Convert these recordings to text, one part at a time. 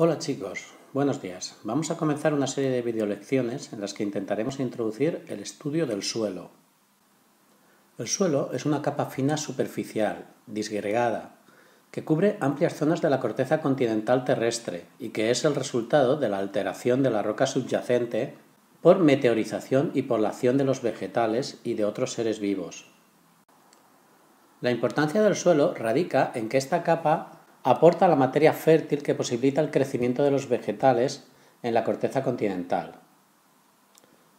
Hola chicos, buenos días. Vamos a comenzar una serie de videolecciones en las que intentaremos introducir el estudio del suelo. El suelo es una capa fina superficial, disgregada, que cubre amplias zonas de la corteza continental terrestre y que es el resultado de la alteración de la roca subyacente por meteorización y por la acción de los vegetales y de otros seres vivos. La importancia del suelo radica en que esta capa aporta la materia fértil que posibilita el crecimiento de los vegetales en la corteza continental.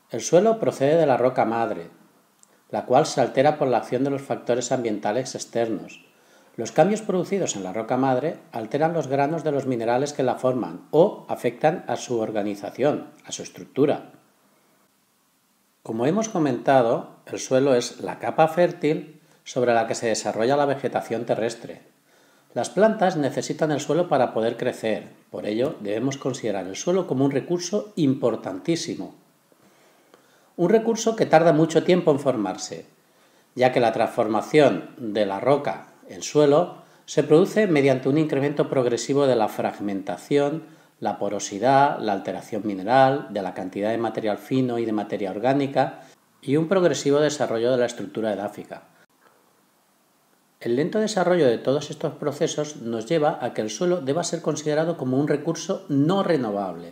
El suelo procede de la roca madre, la cual se altera por la acción de los factores ambientales externos. Los cambios producidos en la roca madre alteran los granos de los minerales que la forman o afectan a su organización, a su estructura. Como hemos comentado, el suelo es la capa fértil sobre la que se desarrolla la vegetación terrestre, las plantas necesitan el suelo para poder crecer, por ello debemos considerar el suelo como un recurso importantísimo. Un recurso que tarda mucho tiempo en formarse, ya que la transformación de la roca en suelo se produce mediante un incremento progresivo de la fragmentación, la porosidad, la alteración mineral, de la cantidad de material fino y de materia orgánica y un progresivo desarrollo de la estructura edáfica el lento desarrollo de todos estos procesos nos lleva a que el suelo deba ser considerado como un recurso no renovable,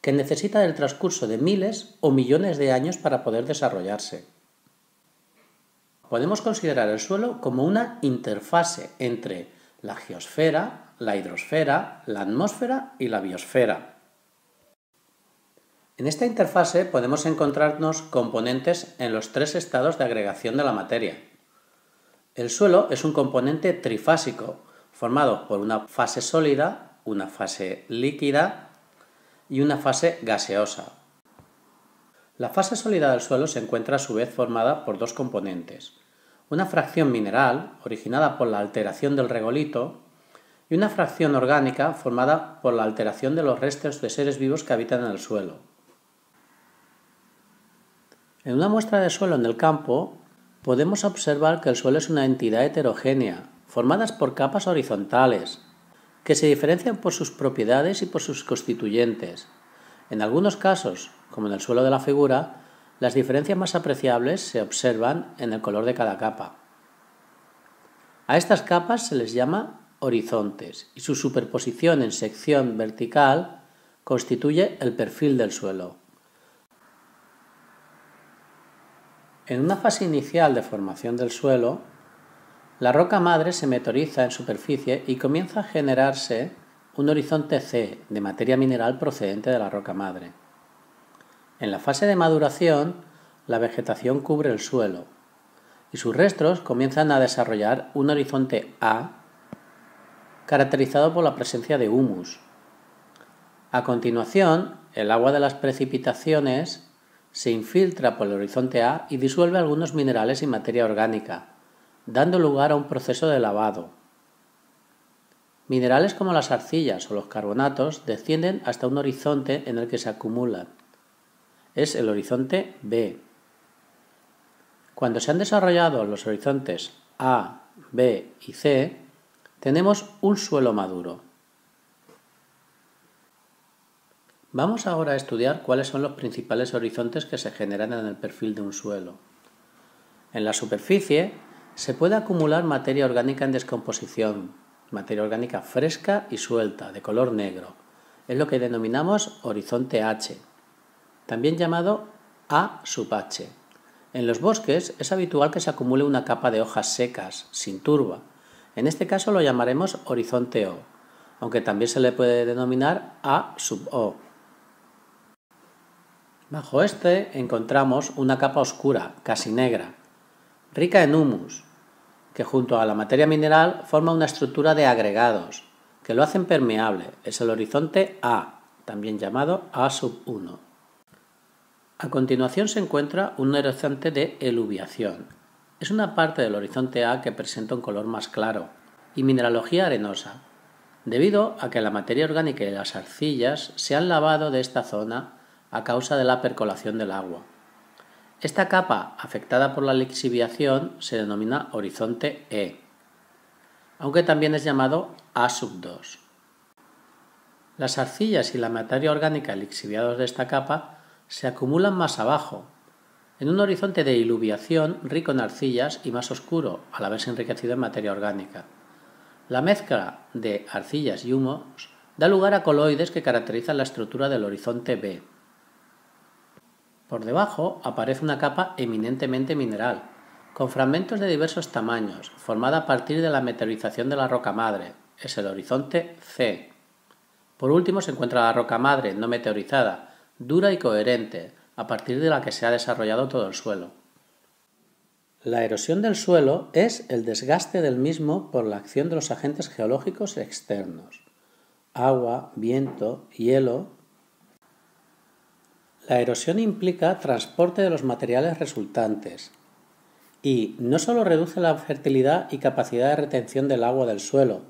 que necesita el transcurso de miles o millones de años para poder desarrollarse. Podemos considerar el suelo como una interfase entre la geosfera, la hidrosfera, la atmósfera y la biosfera. En esta interfase podemos encontrarnos componentes en los tres estados de agregación de la materia, el suelo es un componente trifásico, formado por una fase sólida, una fase líquida y una fase gaseosa. La fase sólida del suelo se encuentra a su vez formada por dos componentes, una fracción mineral, originada por la alteración del regolito, y una fracción orgánica formada por la alteración de los restos de seres vivos que habitan en el suelo. En una muestra de suelo en el campo podemos observar que el suelo es una entidad heterogénea, formada por capas horizontales, que se diferencian por sus propiedades y por sus constituyentes. En algunos casos, como en el suelo de la figura, las diferencias más apreciables se observan en el color de cada capa. A estas capas se les llama horizontes y su superposición en sección vertical constituye el perfil del suelo. En una fase inicial de formación del suelo, la roca madre se meteoriza en superficie y comienza a generarse un horizonte C de materia mineral procedente de la roca madre. En la fase de maduración, la vegetación cubre el suelo y sus restos comienzan a desarrollar un horizonte A caracterizado por la presencia de humus. A continuación, el agua de las precipitaciones se infiltra por el horizonte A y disuelve algunos minerales y materia orgánica, dando lugar a un proceso de lavado. Minerales como las arcillas o los carbonatos descienden hasta un horizonte en el que se acumulan. Es el horizonte B. Cuando se han desarrollado los horizontes A, B y C, tenemos un suelo maduro. Vamos ahora a estudiar cuáles son los principales horizontes que se generan en el perfil de un suelo. En la superficie se puede acumular materia orgánica en descomposición, materia orgánica fresca y suelta, de color negro. Es lo que denominamos horizonte H, también llamado A sub H. En los bosques es habitual que se acumule una capa de hojas secas, sin turba. En este caso lo llamaremos horizonte O, aunque también se le puede denominar A sub O. Bajo este encontramos una capa oscura, casi negra, rica en humus, que junto a la materia mineral forma una estructura de agregados, que lo hacen permeable. Es el horizonte A, también llamado A1. A continuación se encuentra un horizonte de eluviación. Es una parte del horizonte A que presenta un color más claro y mineralogía arenosa, debido a que la materia orgánica y las arcillas se han lavado de esta zona a causa de la percolación del agua. Esta capa afectada por la lixiviación se denomina horizonte E, aunque también es llamado A sub 2. Las arcillas y la materia orgánica lixiviados de esta capa se acumulan más abajo, en un horizonte de iluviación rico en arcillas y más oscuro, al haberse enriquecido en materia orgánica. La mezcla de arcillas y humos da lugar a coloides que caracterizan la estructura del horizonte B. Por debajo aparece una capa eminentemente mineral, con fragmentos de diversos tamaños, formada a partir de la meteorización de la roca madre. Es el horizonte C. Por último se encuentra la roca madre no meteorizada, dura y coherente, a partir de la que se ha desarrollado todo el suelo. La erosión del suelo es el desgaste del mismo por la acción de los agentes geológicos externos, agua, viento, hielo, la erosión implica transporte de los materiales resultantes y no solo reduce la fertilidad y capacidad de retención del agua del suelo,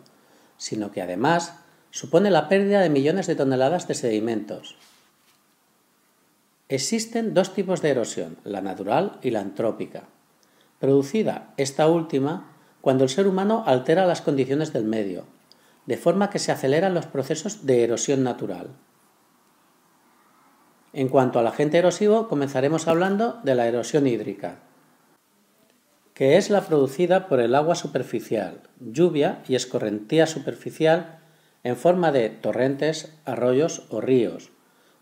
sino que además supone la pérdida de millones de toneladas de sedimentos. Existen dos tipos de erosión, la natural y la antrópica, producida esta última cuando el ser humano altera las condiciones del medio, de forma que se aceleran los procesos de erosión natural. En cuanto al agente erosivo, comenzaremos hablando de la erosión hídrica, que es la producida por el agua superficial, lluvia y escorrentía superficial en forma de torrentes, arroyos o ríos,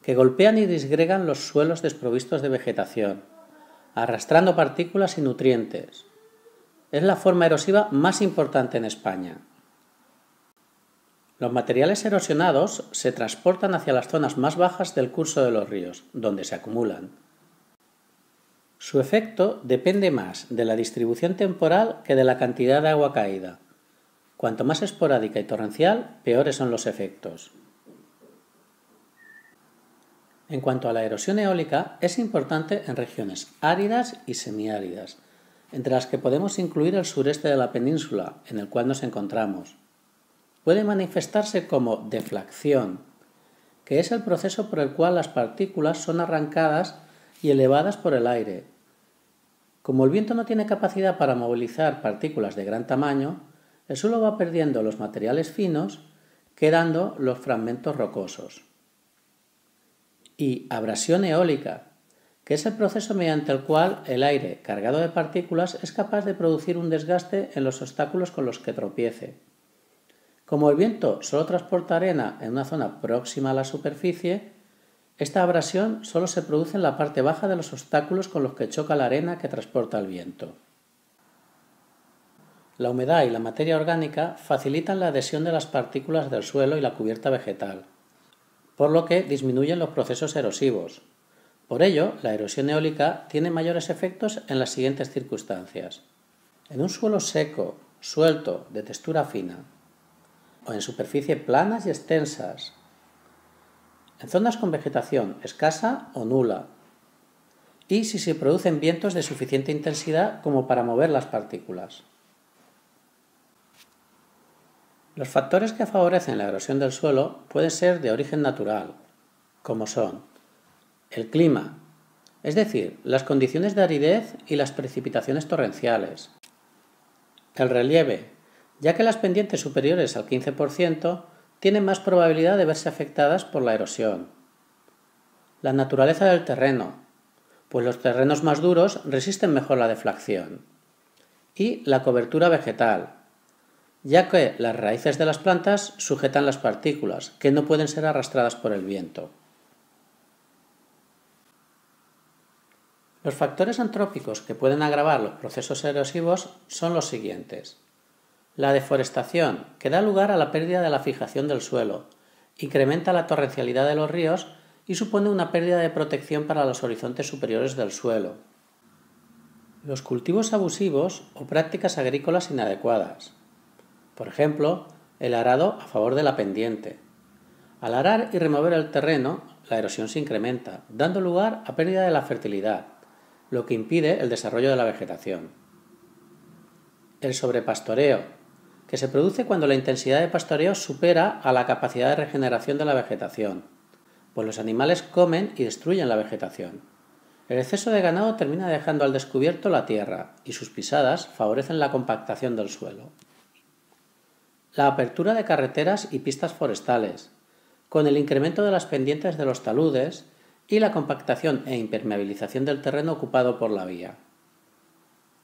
que golpean y disgregan los suelos desprovistos de vegetación, arrastrando partículas y nutrientes. Es la forma erosiva más importante en España, los materiales erosionados se transportan hacia las zonas más bajas del curso de los ríos, donde se acumulan. Su efecto depende más de la distribución temporal que de la cantidad de agua caída. Cuanto más esporádica y torrencial, peores son los efectos. En cuanto a la erosión eólica, es importante en regiones áridas y semiáridas, entre las que podemos incluir el sureste de la península, en el cual nos encontramos puede manifestarse como deflación, que es el proceso por el cual las partículas son arrancadas y elevadas por el aire. Como el viento no tiene capacidad para movilizar partículas de gran tamaño, el suelo va perdiendo los materiales finos, quedando los fragmentos rocosos. Y abrasión eólica, que es el proceso mediante el cual el aire cargado de partículas es capaz de producir un desgaste en los obstáculos con los que tropiece. Como el viento solo transporta arena en una zona próxima a la superficie, esta abrasión solo se produce en la parte baja de los obstáculos con los que choca la arena que transporta el viento. La humedad y la materia orgánica facilitan la adhesión de las partículas del suelo y la cubierta vegetal, por lo que disminuyen los procesos erosivos. Por ello, la erosión eólica tiene mayores efectos en las siguientes circunstancias. En un suelo seco, suelto, de textura fina, o en superficie planas y extensas, en zonas con vegetación escasa o nula, y si se producen vientos de suficiente intensidad como para mover las partículas. Los factores que favorecen la erosión del suelo pueden ser de origen natural, como son el clima, es decir, las condiciones de aridez y las precipitaciones torrenciales, el relieve, ya que las pendientes superiores al 15% tienen más probabilidad de verse afectadas por la erosión. La naturaleza del terreno, pues los terrenos más duros resisten mejor la deflación. Y la cobertura vegetal, ya que las raíces de las plantas sujetan las partículas, que no pueden ser arrastradas por el viento. Los factores antrópicos que pueden agravar los procesos erosivos son los siguientes. La deforestación, que da lugar a la pérdida de la fijación del suelo, incrementa la torrencialidad de los ríos y supone una pérdida de protección para los horizontes superiores del suelo. Los cultivos abusivos o prácticas agrícolas inadecuadas. Por ejemplo, el arado a favor de la pendiente. Al arar y remover el terreno, la erosión se incrementa, dando lugar a pérdida de la fertilidad, lo que impide el desarrollo de la vegetación. El sobrepastoreo, que se produce cuando la intensidad de pastoreo supera a la capacidad de regeneración de la vegetación, pues los animales comen y destruyen la vegetación. El exceso de ganado termina dejando al descubierto la tierra y sus pisadas favorecen la compactación del suelo. La apertura de carreteras y pistas forestales, con el incremento de las pendientes de los taludes y la compactación e impermeabilización del terreno ocupado por la vía.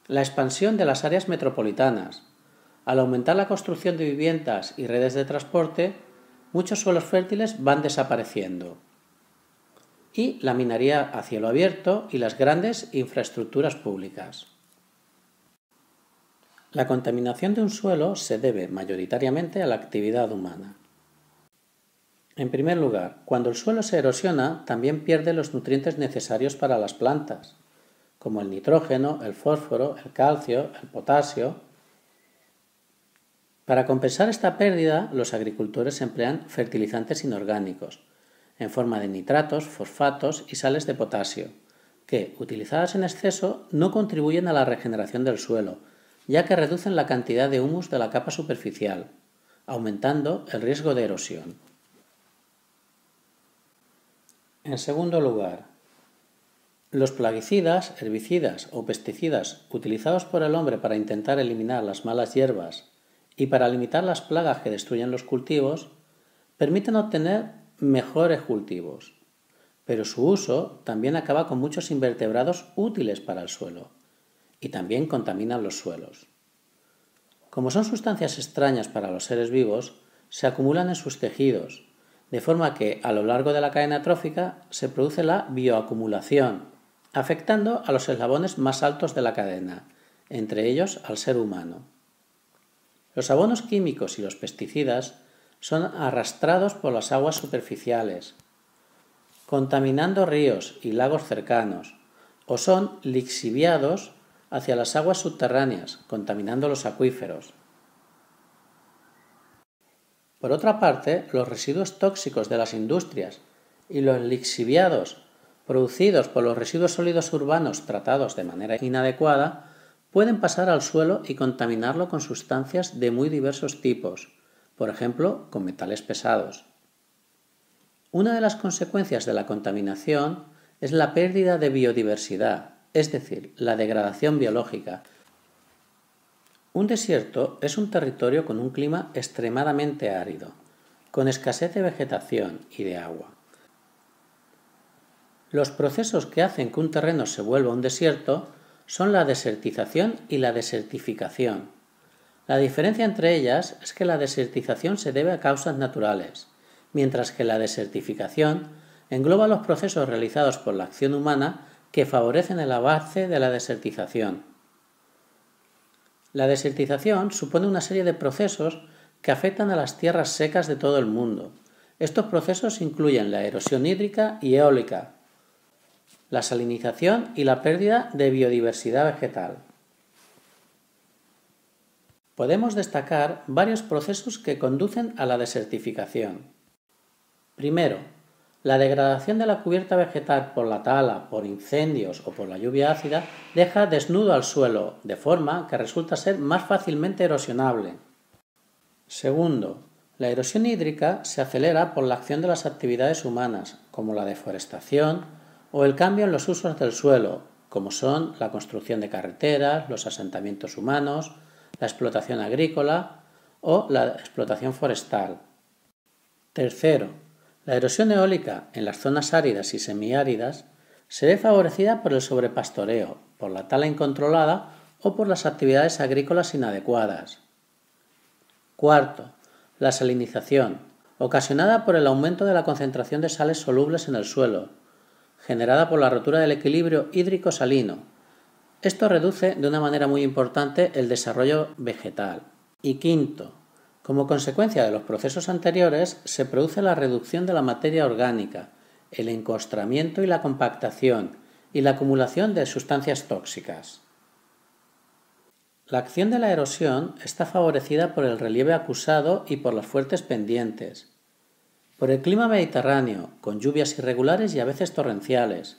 La expansión de las áreas metropolitanas, al aumentar la construcción de viviendas y redes de transporte, muchos suelos fértiles van desapareciendo. Y la minería a cielo abierto y las grandes infraestructuras públicas. La contaminación de un suelo se debe mayoritariamente a la actividad humana. En primer lugar, cuando el suelo se erosiona, también pierde los nutrientes necesarios para las plantas, como el nitrógeno, el fósforo, el calcio, el potasio, para compensar esta pérdida, los agricultores emplean fertilizantes inorgánicos, en forma de nitratos, fosfatos y sales de potasio, que, utilizadas en exceso, no contribuyen a la regeneración del suelo, ya que reducen la cantidad de humus de la capa superficial, aumentando el riesgo de erosión. En segundo lugar, los plaguicidas, herbicidas o pesticidas utilizados por el hombre para intentar eliminar las malas hierbas y para limitar las plagas que destruyen los cultivos, permiten obtener mejores cultivos, pero su uso también acaba con muchos invertebrados útiles para el suelo y también contaminan los suelos. Como son sustancias extrañas para los seres vivos, se acumulan en sus tejidos, de forma que a lo largo de la cadena trófica se produce la bioacumulación, afectando a los eslabones más altos de la cadena, entre ellos al ser humano. Los abonos químicos y los pesticidas son arrastrados por las aguas superficiales, contaminando ríos y lagos cercanos, o son lixiviados hacia las aguas subterráneas, contaminando los acuíferos. Por otra parte, los residuos tóxicos de las industrias y los lixiviados producidos por los residuos sólidos urbanos tratados de manera inadecuada pueden pasar al suelo y contaminarlo con sustancias de muy diversos tipos, por ejemplo, con metales pesados. Una de las consecuencias de la contaminación es la pérdida de biodiversidad, es decir, la degradación biológica. Un desierto es un territorio con un clima extremadamente árido, con escasez de vegetación y de agua. Los procesos que hacen que un terreno se vuelva un desierto son la desertización y la desertificación. La diferencia entre ellas es que la desertización se debe a causas naturales, mientras que la desertificación engloba los procesos realizados por la acción humana que favorecen el avance de la desertización. La desertización supone una serie de procesos que afectan a las tierras secas de todo el mundo. Estos procesos incluyen la erosión hídrica y eólica, la salinización y la pérdida de biodiversidad vegetal. Podemos destacar varios procesos que conducen a la desertificación. Primero, la degradación de la cubierta vegetal por la tala, por incendios o por la lluvia ácida deja desnudo al suelo, de forma que resulta ser más fácilmente erosionable. Segundo, la erosión hídrica se acelera por la acción de las actividades humanas, como la deforestación, o el cambio en los usos del suelo, como son la construcción de carreteras, los asentamientos humanos, la explotación agrícola o la explotación forestal. Tercero, la erosión eólica en las zonas áridas y semiáridas se ve favorecida por el sobrepastoreo, por la tala incontrolada o por las actividades agrícolas inadecuadas. Cuarto, la salinización, ocasionada por el aumento de la concentración de sales solubles en el suelo, generada por la rotura del equilibrio hídrico-salino. Esto reduce de una manera muy importante el desarrollo vegetal. Y quinto, como consecuencia de los procesos anteriores, se produce la reducción de la materia orgánica, el encostramiento y la compactación, y la acumulación de sustancias tóxicas. La acción de la erosión está favorecida por el relieve acusado y por las fuertes pendientes, por el clima mediterráneo, con lluvias irregulares y a veces torrenciales,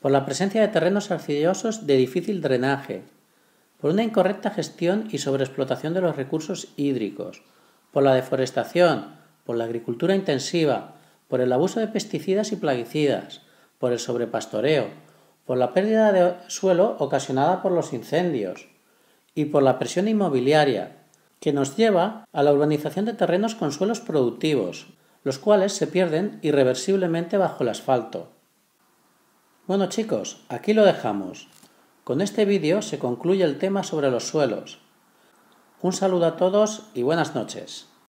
por la presencia de terrenos arcillosos de difícil drenaje, por una incorrecta gestión y sobreexplotación de los recursos hídricos, por la deforestación, por la agricultura intensiva, por el abuso de pesticidas y plaguicidas, por el sobrepastoreo, por la pérdida de suelo ocasionada por los incendios y por la presión inmobiliaria, que nos lleva a la urbanización de terrenos con suelos productivos, los cuales se pierden irreversiblemente bajo el asfalto. Bueno chicos, aquí lo dejamos. Con este vídeo se concluye el tema sobre los suelos. Un saludo a todos y buenas noches.